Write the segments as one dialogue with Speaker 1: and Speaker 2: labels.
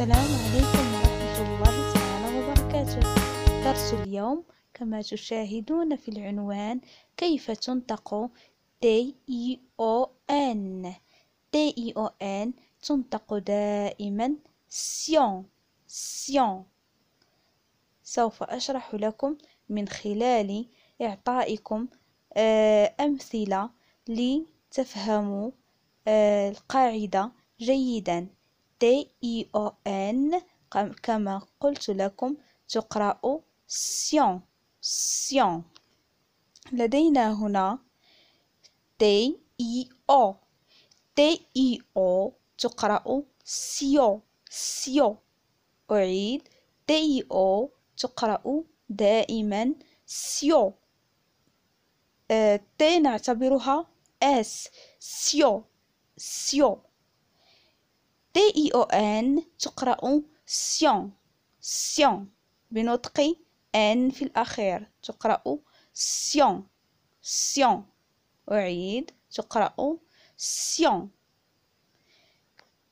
Speaker 1: السلام عليكم ورحمة الله تعالى وبركاته درس اليوم كما تشاهدون في العنوان كيف تنطق T-I-O-N T-I-O-N تنطق دائما سيون سيون سوف أشرح لكم من خلال إعطائكم آه، أمثلة لتفهموا آه، القاعدة جيداً تي اي ان كما قلت لكم تقرأ سيون سيون لدينا هنا تي اي او تي اي او تقرأ سيو سيو أعيد تي اي او تقرأ دائما سيو آه تي نعتبرها اس سيو سيو اي او ان تقرا سيون سيون بنطق أن في الأخير تقرأ سيون سيون أعيد تقرأ سيون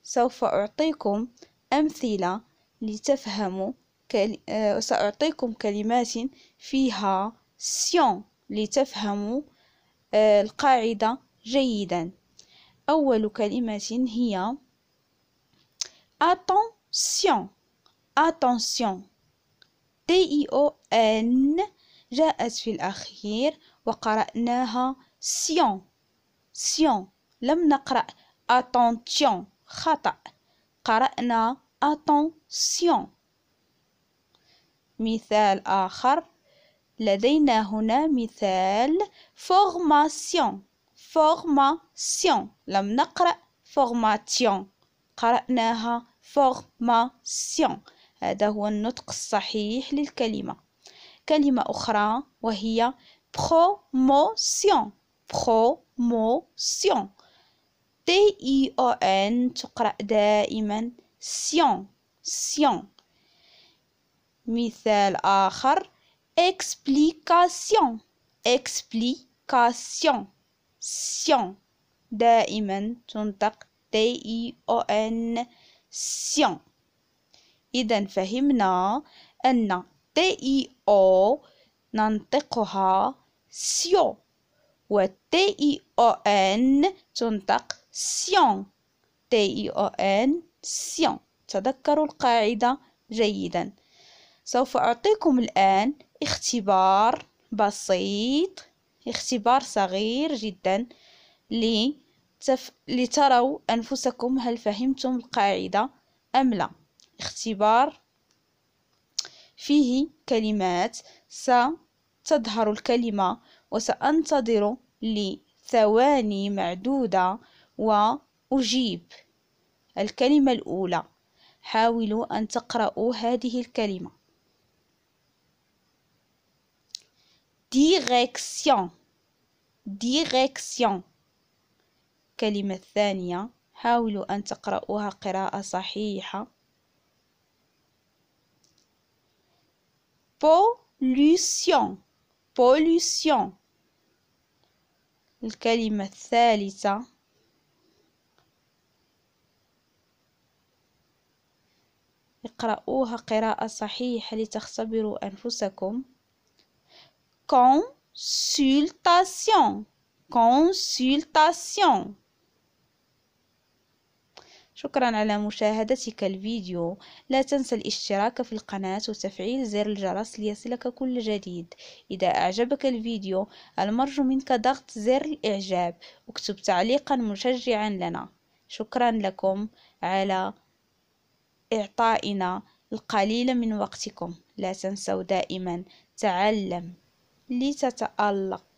Speaker 1: سوف أعطيكم أمثلة لتفهموا كل... آه، سأعطيكم كلمات فيها سيون لتفهموا آه، القاعدة جيدا أول كلمة هي attention attention T-I-O-N جاءت في الأخير وقرأناها سيون سيون لم نقرأ attention خطأ قرأنا attention مثال آخر لدينا هنا مثال فورماسيون فورماسيون لم نقرأ فورماسيون قرأناها فورماسيون هذا هو النطق الصحيح للكلمة كلمة أخرى وهي بروموسيون بروموسيون تي اي او ان تقرأ دائما سيون سيون مثال آخر اكسبليكاسيون اكسبليكاسيون سيون دائما تنطق T I O N سيون إذا فهمنا أن T I O ننطقها سيو و T I O N تنطق سيون T I O N سيون تذكروا القاعدة جيدا سوف أعطيكم الآن اختبار بسيط اختبار صغير جدا لي لتف... لتروا أنفسكم هل فهمتم القاعدة أم لا اختبار فيه كلمات ستظهر الكلمة وسأنتظر لثواني معدودة وأجيب الكلمة الأولى حاولوا أن تقرأوا هذه الكلمة direction direction الكلمة الثانية حاولوا أن تقرأوها قراءة صحيحة pollution pollution الكلمة الثالثة اقرأوها قراءة صحيحة لتختبروا أنفسكم consultation consultation شكرا على مشاهدتك الفيديو لا تنسى الاشتراك في القناة وتفعيل زر الجرس ليصلك كل جديد إذا أعجبك الفيديو المرجو منك ضغط زر الإعجاب واكتب تعليقا مشجعا لنا شكرا لكم على إعطائنا القليل من وقتكم لا تنسوا دائما تعلم لتتألق